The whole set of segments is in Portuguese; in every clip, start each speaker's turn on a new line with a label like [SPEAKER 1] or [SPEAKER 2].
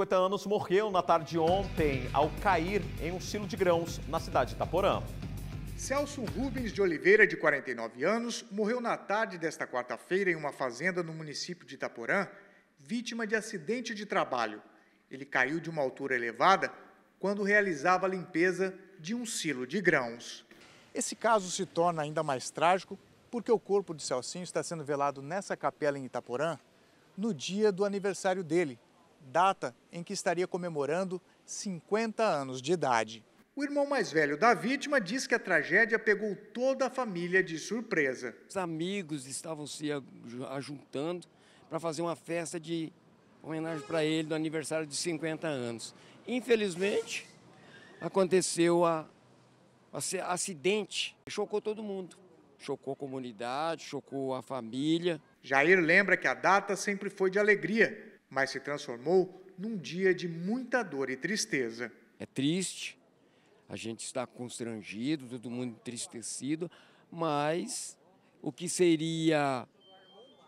[SPEAKER 1] 50 anos, morreu na tarde de ontem ao cair em um silo de grãos na cidade de Itaporã. Celso Rubens de Oliveira, de 49 anos, morreu na tarde desta quarta-feira em uma fazenda no município de Itaporã, vítima de acidente de trabalho. Ele caiu de uma altura elevada quando realizava a limpeza de um silo de grãos. Esse caso se torna ainda mais trágico porque o corpo de Celcinho está sendo velado nessa capela em Itaporã no dia do aniversário dele, data em que estaria comemorando 50 anos de idade. O irmão mais velho da vítima diz que a tragédia pegou toda a família de surpresa.
[SPEAKER 2] Os amigos estavam se ajuntando para fazer uma festa de homenagem para ele do aniversário de 50 anos. Infelizmente, aconteceu a, a acidente, chocou todo mundo. Chocou a comunidade, chocou a família.
[SPEAKER 1] Jair lembra que a data sempre foi de alegria, mas se transformou num dia de muita dor e tristeza. É triste, a gente está constrangido,
[SPEAKER 2] todo mundo entristecido, mas o que seria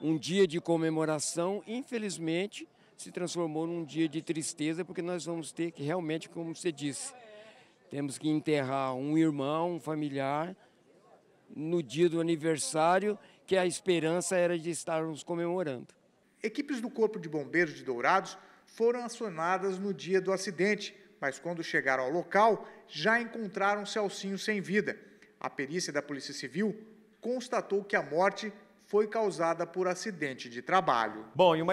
[SPEAKER 2] um dia de comemoração, infelizmente, se transformou num dia de tristeza, porque nós vamos ter que realmente, como você disse, temos que enterrar um irmão, um familiar, no dia do aniversário, que a esperança
[SPEAKER 1] era de estarmos comemorando. Equipes do Corpo de Bombeiros de Dourados foram acionadas no dia do acidente, mas quando chegaram ao local, já encontraram Celcinho sem vida. A perícia da Polícia Civil constatou que a morte foi causada por acidente de trabalho. Bom, e uma